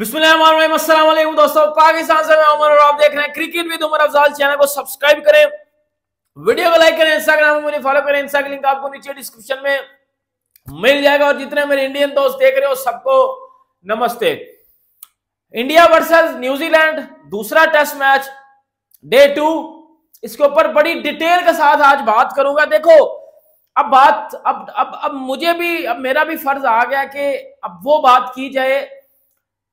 दोस्तों पाकिस्तान से मैं उमर और आप देख रहे हैं cricket with Umar Afzal channel को सब्सक्राइब करें वीडियो को लाइक करें इंस्टाग्राम मुझे फॉलो करें लिंक आपको नीचे डिस्क्रिप्शन में मिल जाएगा और जितने मेरे इंडियन दोस्त देख रहे हो सबको नमस्ते इंडिया वर्सेस न्यूजीलैंड दूसरा टेस्ट मैच डे टू इसके ऊपर बड़ी डिटेल के साथ आज बात करूंगा देखो अब बात अब अब अब मुझे भी अब मेरा भी फर्ज आ गया कि अब वो बात की जाए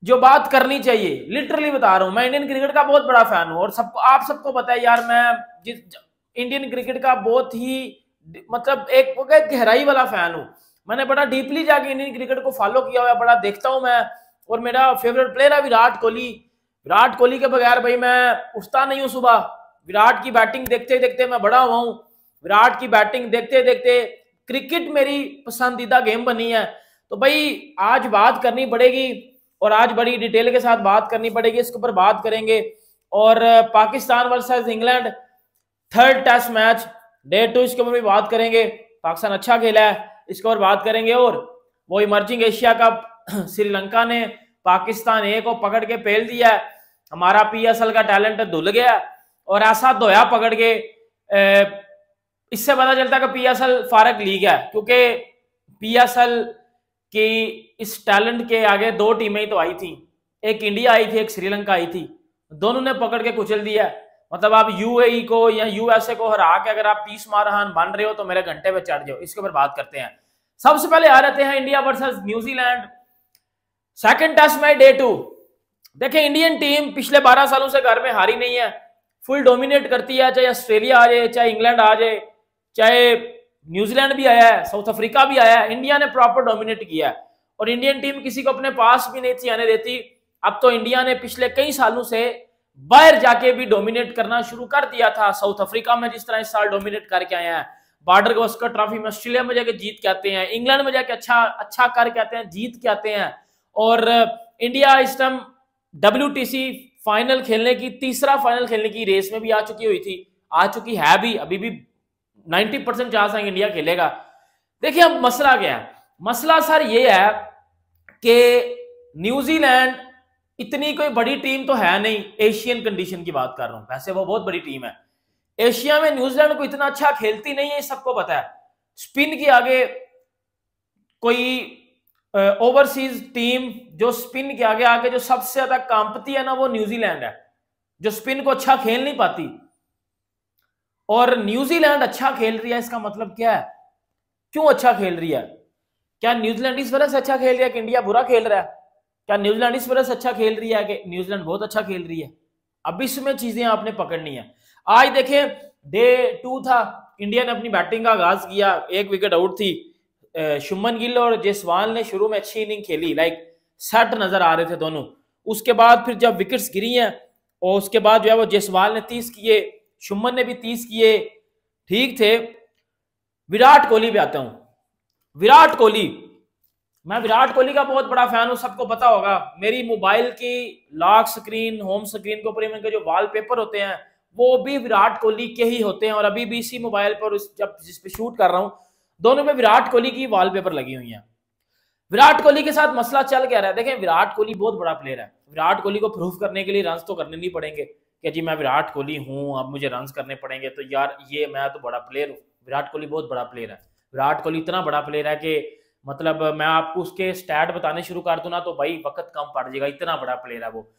जो बात करनी चाहिए लिटरली बता रहा हूं मैं इंडियन क्रिकेट का बहुत बड़ा फैन हूं और सबको आप सबको पता है यार मैं जिस इंडियन क्रिकेट का बहुत ही मतलब एक गहराई वाला फैन हूं मैंने बड़ा डीपली जाके इंडियन क्रिकेट को फॉलो किया हुआ बड़ा देखता हूं मैं और मेरा फेवरेट प्लेयर है विराट कोहली विराट कोहली के बगैर भाई मैं उठता नहीं हूँ सुबह विराट की बैटिंग देखते देखते मैं बड़ा हुआ हूँ विराट की बैटिंग देखते देखते क्रिकेट मेरी पसंदीदा गेम बनी है तो भाई आज बात करनी पड़ेगी और आज बड़ी डिटेल के साथ बात करनी पड़ेगी इसके ऊपर बात करेंगे और Pakistan versus England third test match day two इसके ऊपर भी बात करेंगे पाकिस्तान अच्छा खेला है इसके ऊपर बात करेंगे और वो इमर्जिंग एशिया कप श्रीलंका ने पाकिस्तान ए को पकड़ के फेल दिया है हमारा पीएसएल का टैलेंट धुल गया और ऐसा धोया पकड़ के इससे पता चलता है कि पीएसएल फारक लीग है क्योंकि पीएसएल कि इस टैलेंट के आगे दो टीमें ही तो आई थी एक इंडिया आई थी एक श्रीलंका आई थी दोनों ने पकड़ के कुचल दिया मतलब आप यूएई e को या यूएसए को हरा के अगर आप तीस मार बन रहे हो तो मेरे घंटे पे चढ़ जाओ इसके ऊपर बात करते हैं सबसे पहले आ जाते हैं India versus New Zealand second test में डे टू देखें इंडियन टीम पिछले 12 सालों से घर में हारी नहीं है फुल डोमिनेट करती है चाहे ऑस्ट्रेलिया आ जाए चाहे इंग्लैंड आ जाए चाहे न्यूजीलैंड भी आया है साउथ अफ्रीका भी आया है इंडिया ने प्रॉपर डोमिनेट किया है और इंडियन टीम किसी को अपने पास भी नहीं थी आने देती अब तो इंडिया ने पिछले कई सालों से बाहर जाके भी डोमिनेट करना शुरू कर दिया था साउथ अफ्रीका में जिस तरह इस साल डोमिनेट करके आया है बॉर्डर गोस्कर ट्रॉफी में ऑस्ट्रेलिया में जाके जीत के आते हैं इंग्लैंड में जाके अच्छा अच्छा करके आते हैं जीत के आते हैं और इंडिया इस टाइम डब्ल्यू फाइनल खेलने की तीसरा फाइनल खेलने की रेस में भी आ चुकी हुई थी आ चुकी है भी अभी भी नाइन्टी परसेंट चांस है इंडिया खेलेगा देखिए अब मसला क्या है मसला सर ये है कि न्यूजीलैंड इतनी कोई बड़ी टीम तो है नहीं एशियन कंडीशन की बात कर रहा हूं वैसे वो बहुत बड़ी टीम है एशिया में न्यूजीलैंड को इतना अच्छा खेलती नहीं है सबको पता है स्पिन के आगे कोई ओवरसीज टीम जो स्पिन के आगे आगे जो सबसे ज्यादा कांपती है ना वो न्यूजीलैंड है जो स्पिन को अच्छा खेल नहीं पाती और न्यूजीलैंड अच्छा खेल रही है इसका मतलब क्या है क्यों अच्छा खेल रही है क्या न्यूजीलैंड इस वजह से अच्छा खेल रही है कि इंडिया बुरा खेल रहा है क्या न्यूजीलैंड इस वजह से अच्छा खेल रही है कि न्यूजीलैंड बहुत अच्छा खेल रही है अब इसमें चीजें आपने पकड़नी है आज देखें डे टू था इंडिया ने अपनी बैटिंग का आगाज किया एक विकेट आउट थी शुमन गिल और जयसवाल ने शुरू में अच्छी इनिंग खेली लाइक सेट नजर आ रहे थे दोनों उसके बाद फिर जब विकेट्स गिरी हैं और उसके बाद जो है वो जयसवाल ने तीस किए शुमन ने भी तीस किए ठीक थे विराट कोहली भी आता हूं विराट कोहली मैं विराट कोहली का बहुत बड़ा फैन हूं सबको पता होगा मेरी मोबाइल की लॉक स्क्रीन होम स्क्रीन के ऊपर इनके जो वॉलपेपर होते हैं वो भी विराट कोहली के ही होते हैं और अभी भी इसी मोबाइल पर जब जिस पे शूट कर रहा हूं दोनों में विराट कोहली की वॉलपेपर लगी हुई है विराट कोहली के साथ मसला चल क्या रहा है देखें विराट कोहली बहुत बड़ा प्लेयर है विराट कोहली को प्रूफ करने के लिए रन तो करने नहीं पड़ेंगे कि जी मैं विराट कोहली हूँ अब मुझे रन करने पड़ेंगे तो यार ये मैं तो बड़ा प्लेयर हूँ विराट कोहली बहुत बड़ा प्लेयर है विराट कोहली इतना बड़ा प्लेयर है कि मतलब मैं आपको उसके स्टैट बताने शुरू कर दूँ ना तो भाई वक्त कम पड़ जाएगा इतना बड़ा प्लेयर है वो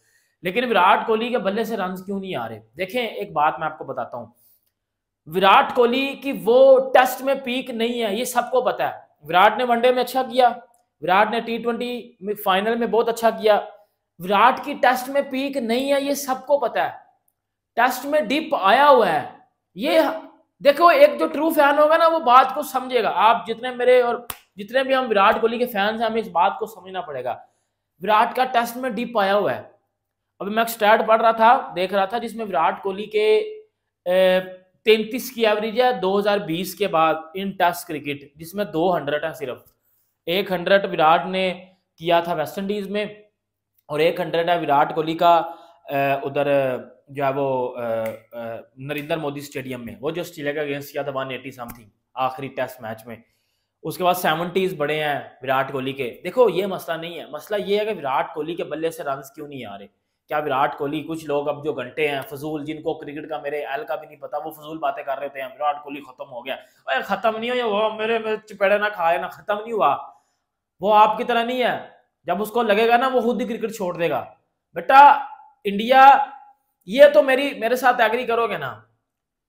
लेकिन विराट कोहली के बल्ले से रन क्यों नहीं आ रहे देखें एक बात मैं आपको बताता हूँ विराट कोहली की वो टेस्ट में पीक नहीं है ये सबको पता है विराट ने वनडे में अच्छा किया विराट ने टी ट्वेंटी में फाइनल में बहुत अच्छा किया विराट की टेस्ट में पीक नहीं है ये सबको पता है टेस्ट में डिप आया हुआ है ये देखो एक जो ट्रू फैन होगा ना वो बात को समझेगा आप जितने मेरे और जितने भी हम विराट कोहली के फैंस हैं हमें इस बात को समझना पड़ेगा विराट का टेस्ट में डिप आया हुआ है अभी मैं स्टैट पढ़ रहा था देख रहा था जिसमें विराट कोहली के तैंतीस की एवरेज है 2020 के बाद इन टेस्ट क्रिकेट जिसमें दो हंड्रेड है सिर्फ एक हंड्रेड विराट ने किया था वेस्ट इंडीज में और एक हंड्रेड है विराट कोहली का उधर जो है वो नरेंद्र मोदी स्टेडियम में वो जो ऑस्ट्रेलिया का अगेंस्ट किया था वन एटी समथिंग आखिरी टेस्ट मैच में उसके बाद सेवनटीज बड़े हैं विराट कोहली के देखो ये मसला नहीं है मसला ये है कि विराट कोहली के बल्ले से रन क्यों नहीं आ रहे क्या विराट कोहली कुछ लोग अब जो घंटे हैं फजूल जिनको क्रिकेट का मेरे एल का भी नहीं पता वो फजूल बातें कर रहे थे विराट कोहली खत्म हो गया अरे खत्म नहीं हो वो मेरे, में चिपेड़े ना खाए ना खत्म नहीं हुआ वो आपकी तरह नहीं है जब उसको लगेगा ना वो खुद ही क्रिकेट छोड़ देगा बेटा इंडिया ये तो मेरी मेरे साथ एग्री करोगे ना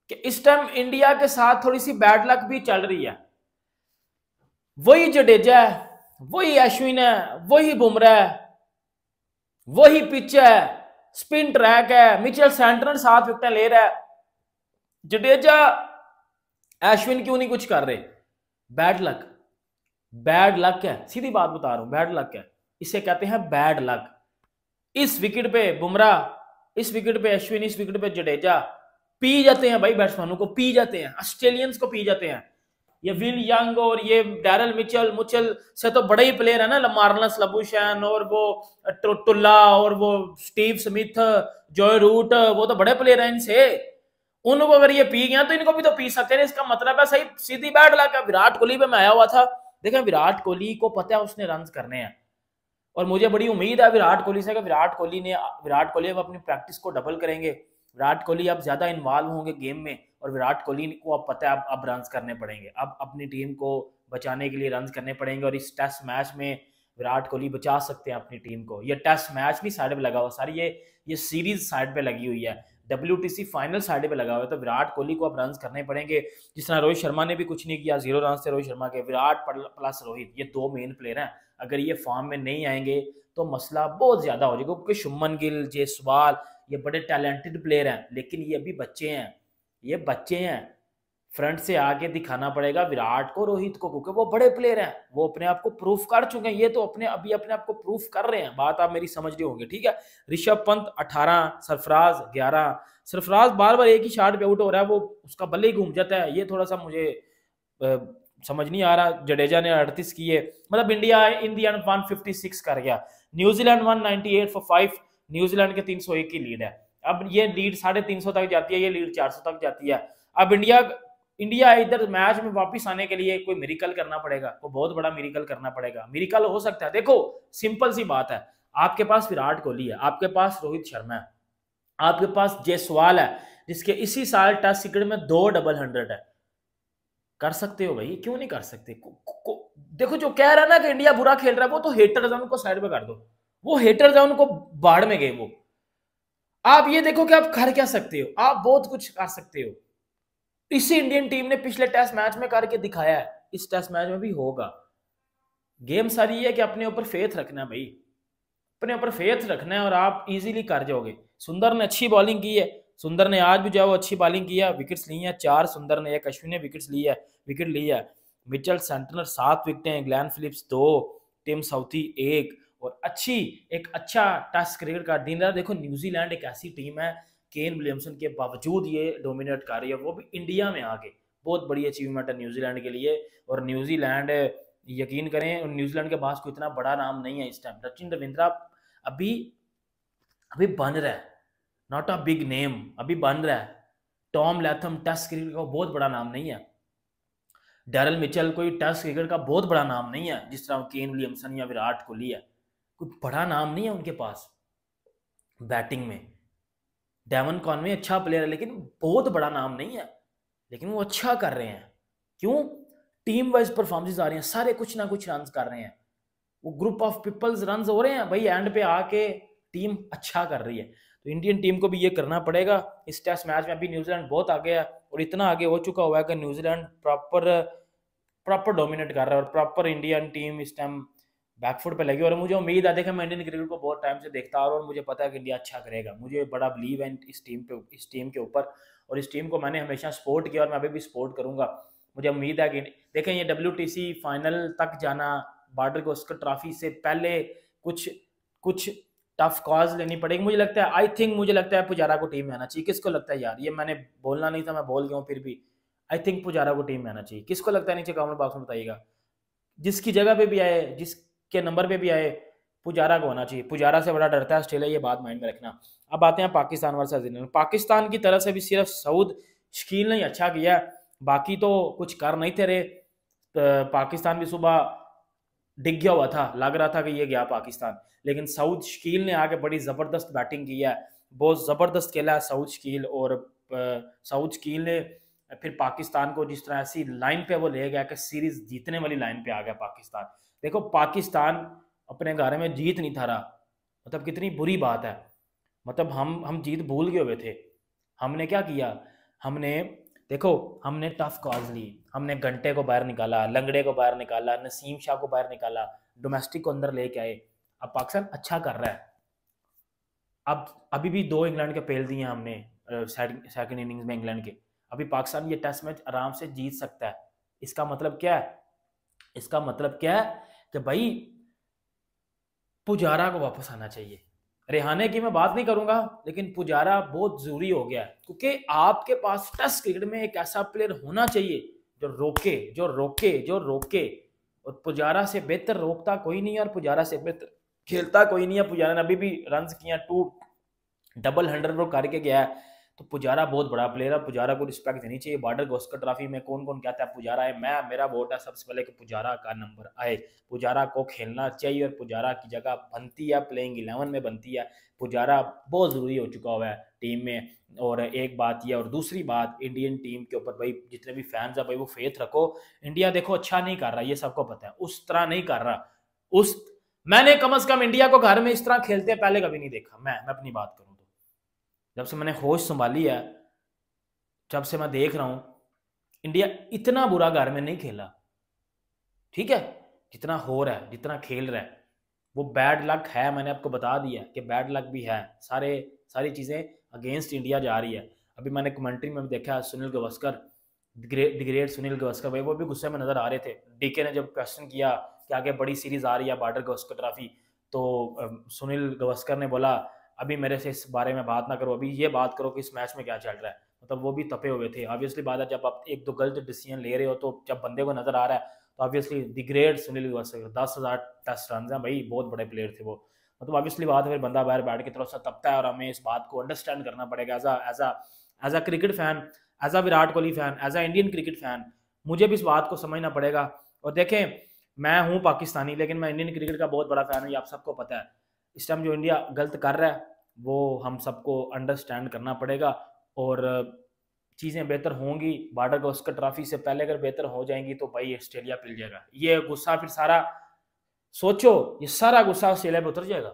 कि इस टाइम इंडिया के साथ थोड़ी सी बैड लक भी चल रही है वही जडेजा है वही अश्विन है वही बुमराह है वही पिच है स्पिन ट्रैक है मिचेल सेंटर सात विकटें ले रहा है जडेजा अश्विन क्यों नहीं कुछ कर रहे बैड लक बैड लक है सीधी बात बता रहा हूं बैड लक है इसे कहते हैं बैड लक इस विकेट पे बुमराह इस विकेट पे अश्विन इस विकेट पे जडेजा पी जाते हैं भाई बैट्समैनों को पी जाते हैं ऑस्ट्रेलियंस को पी जाते हैं ये विल यंग और ये डैरल मिचल मुचल से तो बड़े ही प्लेयर है ना मार्लस लबूशन और वो टोटुल्ला और वो स्टीव स्मिथ जॉय रूट वो तो बड़े प्लेयर हैं इनसे उनको अगर ये पी गया तो इनको भी तो पी सकते हैं इसका मतलब है सही सीधी बैट लाकर विराट कोहली पे मैं आया हुआ था देखें विराट कोहली को पता है उसने रन करने हैं और मुझे बड़ी उम्मीद है विराट कोहली से विराट कोहली ने विराट कोहली अब अपनी प्रैक्टिस को डबल करेंगे विराट कोहली अब ज़्यादा इन्वॉल्व होंगे गेम में और विराट कोहली को अब पता है अब अब रन करने पड़ेंगे अब अपनी टीम को बचाने के लिए रन करने पड़ेंगे और इस टेस्ट मैच में विराट कोहली बचा सकते हैं अपनी टीम को ये टेस्ट मैच भी साइड पे लगा हुआ सारी ये ये सीरीज साइड पे लगी हुई है डब्ल्यू फाइनल साइड पे लगा हुआ है तो विराट कोहली को अब रन करने पड़ेंगे जिस तरह रोहित शर्मा ने भी कुछ नहीं किया जीरो रन थे रोहित शर्मा के विराट प्लस रोहित ये दो मेन प्लेयर हैं अगर ये फॉर्म में नहीं आएंगे तो मसला बहुत ज़्यादा हो जाएगा क्योंकि शुमन गिल जयसवाल ये बड़े टैलेंटेड प्लेयर हैं लेकिन ये अभी बच्चे हैं ये बच्चे हैं फ्रंट से आगे दिखाना पड़ेगा विराट को रोहित को क्योंकि वो बड़े प्लेयर हैं वो अपने आप को प्रूफ कर चुके हैं ये तो अपने अभी अपने आप को प्रूफ कर रहे हैं बात आप मेरी समझ रहे होंगे ठीक है ऋषभ पंत 18 सरफराज 11 सरफराज बार बार एक ही शार्ट पे आउट हो रहा है वो उसका बल्ले ही घूम जाता है ये थोड़ा सा मुझे आ, समझ नहीं आ रहा जडेजा ने अड़तीस किए मतलब India in the end won कर गया New Zealand one ninety four five New Zealand के तीन की लीड है अब ये लीड साढ़े तीन तक जाती है ये लीड चार तक जाती है अब इंडिया इंडिया इधर मैच में वापस आने के लिए कोई मेरिकल करना पड़ेगा कोई बहुत बड़ा मेरिकल करना पड़ेगा मेरिकल हो सकता है देखो सिंपल सी बात है आपके पास विराट कोहली है आपके पास रोहित शर्मा है आपके पास जयसवाल है जिसके इसी साल टेस्ट क्रिकेट में दो डबल हंड्रेड है कर सकते हो भाई क्यों नहीं कर सकते को, को, देखो जो कह रहा है ना कि इंडिया बुरा खेल रहा है वो तो हेटर है उनको साइड पे कर दो वो हेटर है उनको बाढ़ में गए वो आप ये देखो कि आप कर क्या सकते हो आप बहुत कुछ कर सकते हो इसी इंडियन टीम ने पिछले टेस्ट मैच में करके दिखाया है इस टेस्ट मैच में भी होगा गेम सारी है कि अपने ऊपर फेथ रखना है भाई अपने ऊपर फेथ रखना है और आप इजीली कर जाओगे सुंदर ने अच्छी बॉलिंग की है सुंदर ने आज भी जो है वो अच्छी बॉलिंग की है विकेट्स ली हैं चार सुंदर ने एक अश्विन ने विकेट्स ली है विकेट ली है मिचल सेंटनर सात विकटें ग्लैन फिलिप्स दो टिम साउथी एक और अच्छी एक अच्छा टेस्ट क्रिकेट का रहा देखो न्यूजीलैंड एक ऐसी टीम है केन विलियमसन के बावजूद ये डोमिनेट कर रही है वो भी इंडिया में आके बहुत बड़ी अचीवमेंट है न्यूजीलैंड के लिए और न्यूजीलैंड यकीन करें न्यूजीलैंड के पास कोई इतना बड़ा नाम नहीं है इस टाइम सचिन रविंद्रा अभी अभी बन रहा है नॉट अ बिग नेम अभी बन रहा है टॉम लैथम टेस्ट क्रिकेट का बहुत बड़ा नाम नहीं है डेरल मिचल कोई टेस्ट क्रिकेट का बहुत बड़ा नाम नहीं है जिस तरह केन विलियमसन या विराट कोहली है कोई बड़ा नाम नहीं है उनके पास बैटिंग में डेवन कॉनवे अच्छा प्लेयर है लेकिन बहुत बड़ा नाम नहीं है लेकिन वो अच्छा कर रहे हैं क्यों टीम वाइज परफॉर्मेंस आ रही हैं सारे कुछ ना कुछ रन कर रहे हैं वो ग्रुप ऑफ पीपल्स रन हो रहे हैं भाई एंड पे आके टीम अच्छा कर रही है तो इंडियन टीम को भी ये करना पड़ेगा इस टेस्ट मैच में अभी न्यूजीलैंड बहुत आगे है और इतना आगे हो चुका हुआ है कि न्यूजीलैंड प्रॉपर प्रॉपर डोमिनेट कर रहा है और प्रॉपर इंडियन टीम इस टाइम बैकफुट पे लगी और मुझे उम्मीद है देखा मैं इंडियन क्रिकेट को बहुत टाइम से देखता आ रहा और मुझे पता है कि इंडिया अच्छा करेगा मुझे बड़ा बिलीव है इस टीम पे इस टीम के ऊपर और इस टीम को मैंने हमेशा सपोर्ट किया और मैं अभी भी सपोर्ट करूंगा मुझे उम्मीद है कि देखें ये डब्ल्यू फाइनल तक जाना बॉर्डर को उसका ट्रॉफी से पहले कुछ कुछ टफ कॉज लेनी पड़ेगी मुझे लगता है आई थिंक मुझे लगता है पुजारा को टीम में आना चाहिए किसको लगता है यार ये मैंने बोलना नहीं था मैं बोल गया हूँ फिर भी आई थिंक पुजारा को टीम में आना चाहिए किसको लगता है नीचे कॉमेंट बॉक्स में बताइएगा जिसकी जगह पे भी आए जिस के नंबर पे भी आए पुजारा को होना चाहिए पुजारा से बड़ा डरता है ऑस्ट्रेलिया ये बात माइंड में रखना अब आते हैं पाकिस्तान वर्सेज इंग्लैंड पाकिस्तान की तरफ से भी सिर्फ सऊद शकील ने अच्छा किया बाकी तो कुछ कर नहीं थे रे तो पाकिस्तान भी सुबह डिग गया हुआ था लग रहा था कि ये गया पाकिस्तान लेकिन सऊद शकील ने आगे बड़ी ज़बरदस्त बैटिंग की है बहुत ज़बरदस्त खेला है सऊद शकील और सऊद शकील ने फिर पाकिस्तान को जिस तरह ऐसी लाइन पे वो ले गया कि सीरीज जीतने वाली लाइन पे आ गया पाकिस्तान देखो पाकिस्तान अपने घर में जीत नहीं था रहा मतलब कितनी बुरी बात है मतलब हम हम जीत भूल गए हुए थे हमने क्या किया हमने देखो हमने टफ कॉल्स ली हमने घंटे को बाहर निकाला लंगड़े को बाहर निकाला नसीम शाह को बाहर निकाला डोमेस्टिक को अंदर लेके आए अब पाकिस्तान अच्छा कर रहा है अब अभी भी दो इंग्लैंड के पेल दिए हमने सेकंड इनिंग्स में इंग्लैंड के अभी पाकिस्तान ये टेस्ट मैच आराम से जीत सकता है इसका मतलब क्या है इसका मतलब क्या है कि भाई पुजारा को वापस आना चाहिए रिहाने की मैं बात नहीं करूंगा लेकिन पुजारा बहुत जरूरी हो गया है क्योंकि आपके पास टेस्ट क्रिकेट में एक ऐसा प्लेयर होना चाहिए जो रोके जो रोके जो रोके और पुजारा से बेहतर रोकता कोई नहीं है और पुजारा से बेहतर खेलता कोई नहीं है पुजारा ने अभी भी रन किया टू डबल हंड्रेड वो करके गया है तो पुजारा बहुत बड़ा प्लेयर है पुजारा को रिस्पेक्ट देनी चाहिए बॉर्डर गोस्कर ट्रॉफी में कौन कौन कहता है पुजारा है मैं मेरा वोट है सबसे पहले कि पुजारा का नंबर आए पुजारा को खेलना चाहिए और पुजारा की जगह बनती है प्लेइंग इलेवन में बनती है पुजारा बहुत ज़रूरी हो चुका हुआ है टीम में और एक बात यह और दूसरी बात इंडियन टीम के ऊपर भाई जितने भी फैंस है भाई वो फेथ रखो इंडिया देखो अच्छा नहीं कर रहा ये सबको पता है उस तरह नहीं कर रहा उस मैंने कम अज़ कम इंडिया को घर में इस तरह खेलते पहले कभी नहीं देखा मैं मैं अपनी बात करूँ जब से मैंने होश संभाली है जब से मैं देख रहा हूँ इंडिया इतना बुरा घर में नहीं खेला ठीक है जितना हो रहा है जितना खेल रहा है वो बैड लक है मैंने आपको बता दिया कि बैड लक भी है सारे सारी चीज़ें अगेंस्ट इंडिया जा रही है अभी मैंने कमेंट्री में भी देखा सुनील गवस्कर ग्रेट सुनील गवस्कर भाई वो भी गुस्से में नज़र आ रहे थे डीके ने जब क्वेश्चन किया कि आगे बड़ी सीरीज आ रही है बॉर्डर गवस्कर ट्रॉफी तो सुनील गवस्कर ने बोला अभी मेरे से इस बारे में बात ना करो अभी ये बात करो कि इस मैच में क्या चल रहा है मतलब वो भी तपे हुए थे ऑब्वियसली बात है जब आप एक दो गलत डिसीजन ले रहे हो तो जब बंदे को नजर आ रहा है तो obviously the great Sunil Gavaskar दस हज़ार टेस्ट रन हैं भाई बहुत बड़े प्लेयर थे वो मतलब ऑब्वियसली बात है फिर बंदा बाहर बैठ के थोड़ा सा तपता है और हमें इस बात को अंडरस्टैंड करना पड़ेगा as as as a cricket fan as a Virat Kohli fan as a Indian cricket fan मुझे भी इस बात को समझना पड़ेगा और देखें मैं हूँ पाकिस्तानी लेकिन मैं इंडियन क्रिकेट का बहुत बड़ा फैन हूँ ये आप सबको पता है इस टाइम जो इंडिया गलत कर रहा है वो हम सबको अंडरस्टैंड करना पड़ेगा और चीज़ें बेहतर होंगी बार्डर उसका ट्रॉफी से पहले अगर बेहतर हो जाएंगी तो भाई ऑस्ट्रेलिया पिल जाएगा ये गुस्सा फिर सारा सोचो ये सारा गुस्सा ऑस्ट्रेलिया पर उतर जाएगा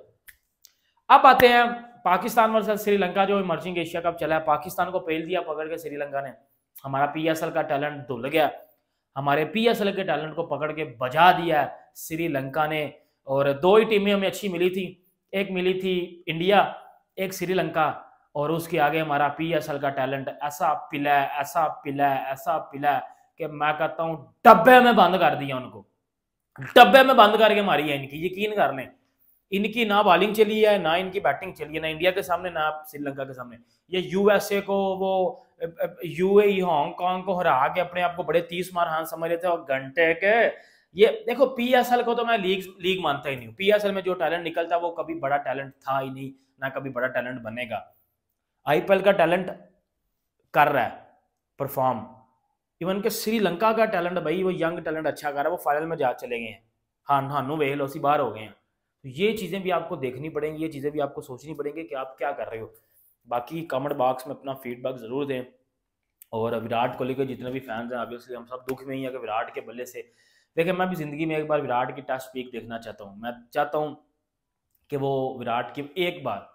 अब आते हैं पाकिस्तान वर्सेस श्रीलंका जो इमर्जिंग एशिया कप चला है पाकिस्तान को पहल दिया पकड़ के श्रीलंका ने हमारा एल का टैलेंट धुल गया हमारे एल के टैलेंट को पकड़ के बजा दिया श्रीलंका ने और दो ही टीमें हमें अच्छी मिली थी एक मिली थी इंडिया एक श्रीलंका और उसके आगे हमारा पी एस एल का टैलेंट ऐसा पिला ऐसा पिला ऐसा पिला कि मैं कहता हूं डब्बे में बंद कर दिया उनको डब्बे में बंद करके मारी है इनकी यकीन कर लें इनकी ना बॉलिंग चली है ना इनकी बैटिंग चली है ना इंडिया के सामने ना श्रीलंका के सामने ये यूएसए को वो यूएई हांगकांग को हरा के अपने आप को बड़े तीस मार हाथ समझ रहे थे और घंटे के ये देखो पीएसएल को तो मैं लीग लीग मानता ही नहीं हूँ पीएसएल में जो टैलेंट निकलता है वो कभी बड़ा टैलेंट था ही नहीं ना कभी बड़ा टैलेंट बनेगा आईपीएल का टैलेंट कर रहा है परफॉर्म इवन के श्रीलंका का टैलेंट भाई वो यंग टैलेंट अच्छा कर रहा है वो फाइनल में जा चले गए हैं हाँ हानू वेहल उसी बाहर हो गए हैं तो ये चीज़ें भी आपको देखनी पड़ेंगी ये चीज़ें भी आपको सोचनी पड़ेंगी कि आप क्या कर रहे हो बाकी कमेंट बॉक्स में अपना फीडबैक ज़रूर दें और विराट कोहली के जितने भी फैंस हैं ऑब्वियसली हम सब दुख में ही है कि विराट के बल्ले से देखिए मैं भी ज़िंदगी में एक बार विराट की टेस्ट पीक देखना चाहता हूँ मैं चाहता हूँ कि वो विराट की एक बार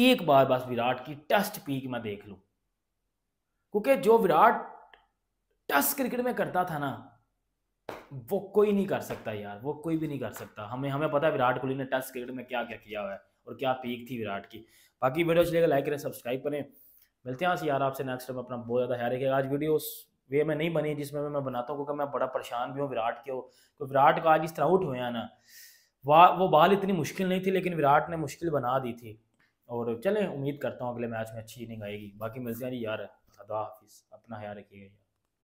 एक बार बस विराट की टेस्ट पीक मैं देख लूँ क्योंकि जो विराट टेस्ट क्रिकेट में करता था ना वो कोई नहीं कर सकता यार वो कोई भी नहीं कर सकता हमें हमें पता है विराट कोहली ने टेस्ट क्रिकेट में क्या क्या किया हुआ है और क्या पीक थी विराट की बाकी वीडियो चलेगा लाइक करें सब्सक्राइब करें मिलते हैं यार आपसे नेक्स्ट टाइम अपना बहुत ज़्यादा ख्याल रखिएगा आज वीडियो उस वे में नहीं बनी जिसमें मैं बनाता हूँ क्योंकि मैं बड़ा परेशान भी हूँ विराट के हो तो विराट का आज इस तरह आउट हुए ना वा वो बाल इतनी मुश्किल नहीं थी लेकिन विराट ने मुश्किल बना दी थी और चलें उम्मीद करता हूँ अगले मैच में अच्छी इनिंग आएगी बाकी मिर्जिया यार खुदा हाफिज़ अपना ख्याल रखिएगा